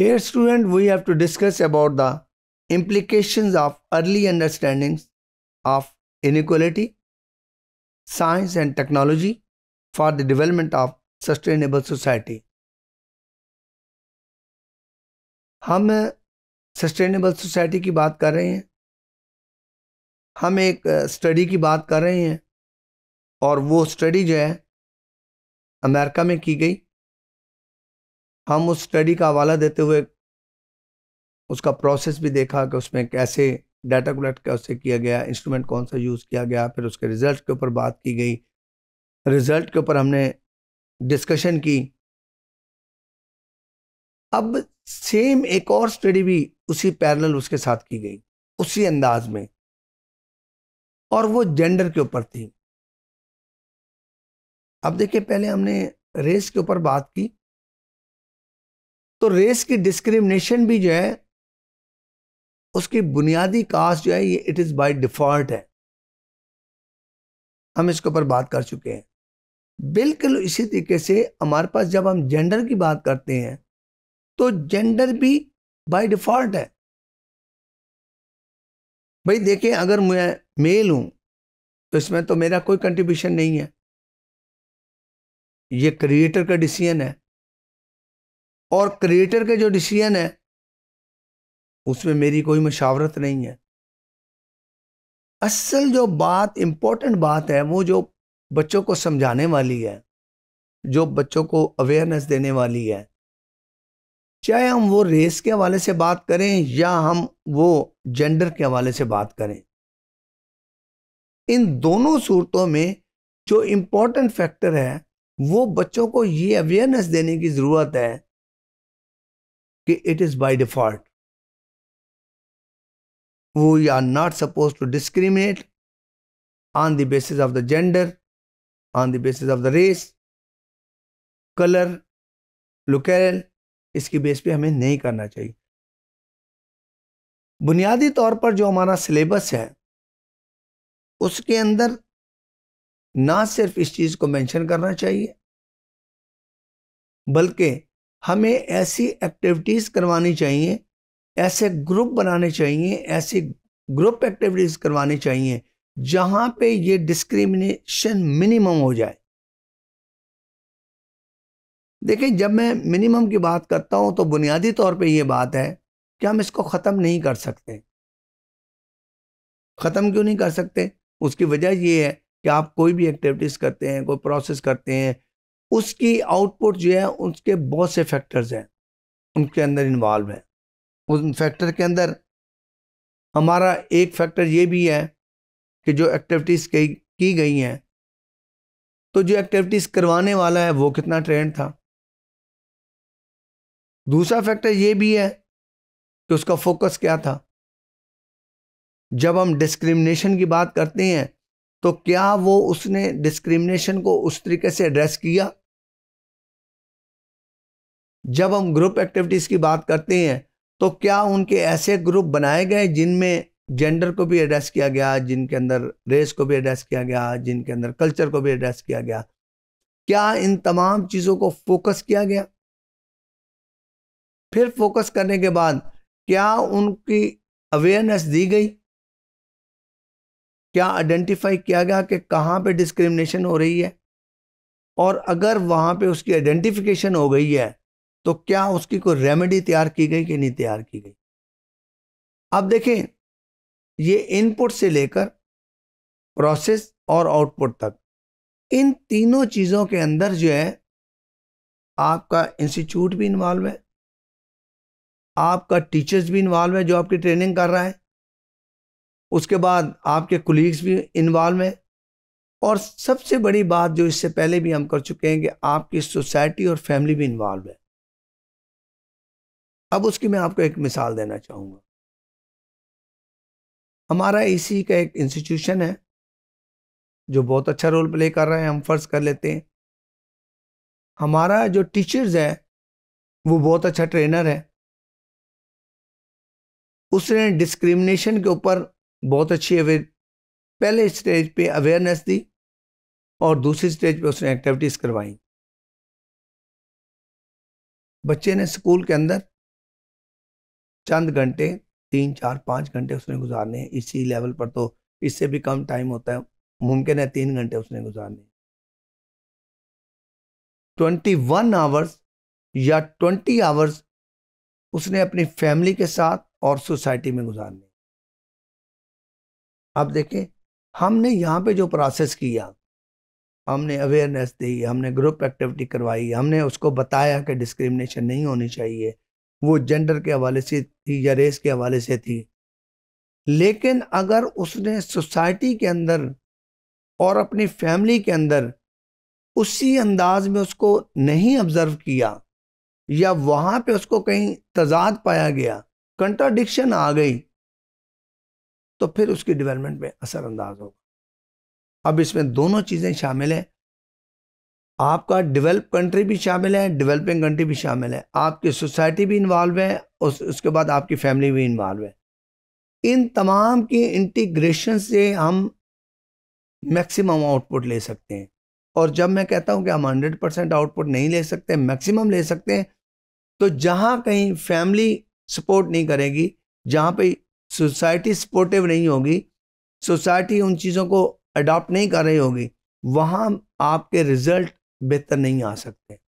Here student we have to discuss about the implications of early understandings of inequality, science and technology for the development of sustainable society. हम sustainable society की बात कर रहे हैं हम एक study की बात कर रहे हैं और वो स्टडी जो है अमेरिका में की गई हम उस स्टडी का हवाला देते हुए उसका प्रोसेस भी देखा कि उसमें कैसे डाटा कलेक्ट कैसे किया गया इंस्ट्रूमेंट कौन सा यूज़ किया गया फिर उसके रिज़ल्ट के ऊपर बात की गई रिज़ल्ट के ऊपर हमने डिस्कशन की अब सेम एक और स्टडी भी उसी पैरेलल उसके साथ की गई उसी अंदाज में और वो जेंडर के ऊपर थी अब देखिए पहले हमने रेस के ऊपर बात की तो रेस की डिस्क्रिमिनेशन भी जो है उसकी बुनियादी कास्ट जो है ये इट इज़ बाय डिफ़ॉल्ट है हम इसके ऊपर बात कर चुके हैं बिल्कुल इसी तरीके से हमारे पास जब हम जेंडर की बात करते हैं तो जेंडर भी बाय डिफ़ॉल्ट है भाई देखें अगर मैं मेल हूं तो इसमें तो मेरा कोई कंट्रीब्यूशन नहीं है ये क्रिएटर का डिसीजन है और क्रिएटर के जो डिसीजन है उसमें मेरी कोई मशावरत नहीं है असल जो बात इम्पोर्टेंट बात है वो जो बच्चों को समझाने वाली है जो बच्चों को अवेयरनेस देने वाली है चाहे हम वो रेस के हवाले से बात करें या हम वो जेंडर के हवाले से बात करें इन दोनों सूरतों में जो इम्पोर्टेंट फैक्टर है वो बच्चों को ये अवेयरनेस देने की ज़रूरत है कि इट इज़ बाय डिफॉल्ट वो are not suppose to discriminate on the basis of the gender on the basis of the race colour लुकेल इसकी बेस पे हमें नहीं करना चाहिए बुनियादी तौर पर जो हमारा सिलेबस है उसके अंदर ना सिर्फ इस चीज़ को मेंशन करना चाहिए बल्कि हमें ऐसी एक्टिविटीज़ करवानी चाहिए ऐसे ग्रुप बनाने चाहिए ऐसी ग्रुप एक्टिविटीज़ करवानी चाहिए जहाँ पे ये डिस्क्रिमिनेशन मिनिमम हो जाए देखिए जब मैं मिनिमम की बात करता हूँ तो बुनियादी तौर पे ये बात है कि हम इसको ख़त्म नहीं कर सकते ख़त्म क्यों नहीं कर सकते उसकी वजह ये है कि आप कोई भी एक्टिविटीज़ करते हैं कोई प्रोसेस करते हैं उसकी आउटपुट जो है उसके बहुत से फैक्टर्स हैं उनके अंदर इन्वॉल्व हैं उन फैक्टर के अंदर हमारा एक फैक्टर ये भी है कि जो एक्टिविटीज़ की, की गई हैं तो जो एक्टिविटीज़ करवाने वाला है वो कितना ट्रेंड था दूसरा फैक्टर ये भी है कि उसका फोकस क्या था जब हम डिस्क्रिमिनेशन की बात करते हैं तो क्या वो उसने डिस्क्रिमिनेशन को उस तरीके से एड्रेस किया जब हम ग्रुप एक्टिविटीज़ की बात करते हैं तो क्या उनके ऐसे ग्रुप बनाए गए जिनमें जेंडर को भी एड्रेस किया गया जिनके अंदर रेस को भी एड्रेस किया गया जिनके अंदर कल्चर को भी एड्रेस किया गया क्या इन तमाम चीज़ों को फोकस किया गया फिर फोकस करने के बाद क्या उनकी अवेयरनेस दी गई क्या आइडेंटिफाई किया गया कि कहाँ पे डिस्क्रिमिनेशन हो रही है और अगर वहाँ पे उसकी आइडेंटिफिकेशन हो गई है तो क्या उसकी कोई रेमेडी तैयार की गई कि नहीं तैयार की गई अब देखें ये इनपुट से लेकर प्रोसेस और आउटपुट तक इन तीनों चीज़ों के अंदर जो है आपका इंस्टीट्यूट भी इन्वॉल्व है आपका टीचर्स भी इन्वॉल्व है जो आपकी ट्रेनिंग कर रहा है उसके बाद आपके कुलीग्स भी इन्वॉल्व हैं और सबसे बड़ी बात जो इससे पहले भी हम कर चुके हैं कि आपकी सोसाइटी और फैमिली भी इन्वॉल्व है अब उसकी मैं आपको एक मिसाल देना चाहूँगा हमारा इसी का एक इंस्टीट्यूशन है जो बहुत अच्छा रोल प्ले कर रहे हैं हम फर्ज कर लेते हैं हमारा जो टीचर्स है वो बहुत अच्छा ट्रेनर है उसने डिस्क्रिमिनेशन के ऊपर बहुत अच्छी अवेयर पहले स्टेज पे अवेयरनेस दी और दूसरी स्टेज पे उसने एक्टिविटीज़ करवाई बच्चे ने स्कूल के अंदर चंद घंटे तीन चार पाँच घंटे उसने गुजारने हैं इसी लेवल पर तो इससे भी कम टाइम होता है मुमकिन है तीन घंटे उसने गुजारने ट्वेंटी वन आवर्स या ट्वेंटी आवर्स उसने अपनी फैमिली के साथ और सोसाइटी में गुजारने अब देखें हमने यहाँ पे जो प्रोसेस किया हमने अवेयरनेस दी हमने ग्रुप एक्टिविटी करवाई हमने उसको बताया कि डिस्क्रिमिनेशन नहीं होनी चाहिए वो जेंडर के हवाले से थी या रेस के हवाले से थी लेकिन अगर उसने सोसाइटी के अंदर और अपनी फैमिली के अंदर उसी अंदाज में उसको नहीं ऑब्ज़र्व किया या वहाँ पे उसको कहीं तजाद पाया गया कंट्राडिक्शन आ गई तो फिर उसकी डेवलपमेंट में असरअंदाज होगा अब इसमें दोनों चीज़ें शामिल हैं आपका डेवलप कंट्री भी शामिल है डेवलपिंग कंट्री भी शामिल है आपकी सोसाइटी भी इन्वॉल्व है उस उसके बाद आपकी फैमिली भी इन्वॉल्व है इन तमाम की इंटीग्रेशन से हम मैक्सिमम आउटपुट ले सकते हैं और जब मैं कहता हूं कि हम हंड्रेड परसेंट आउटपुट नहीं ले सकते मैक्सिमम ले सकते हैं तो जहां कहीं फैमिली सपोर्ट नहीं करेगी जहां पे सोसाइटी सपोर्टिव नहीं होगी सोसाइटी उन चीज़ों को अडॉप्ट नहीं कर रही होगी वहाँ आपके रिजल्ट बेहतर नहीं आ सकते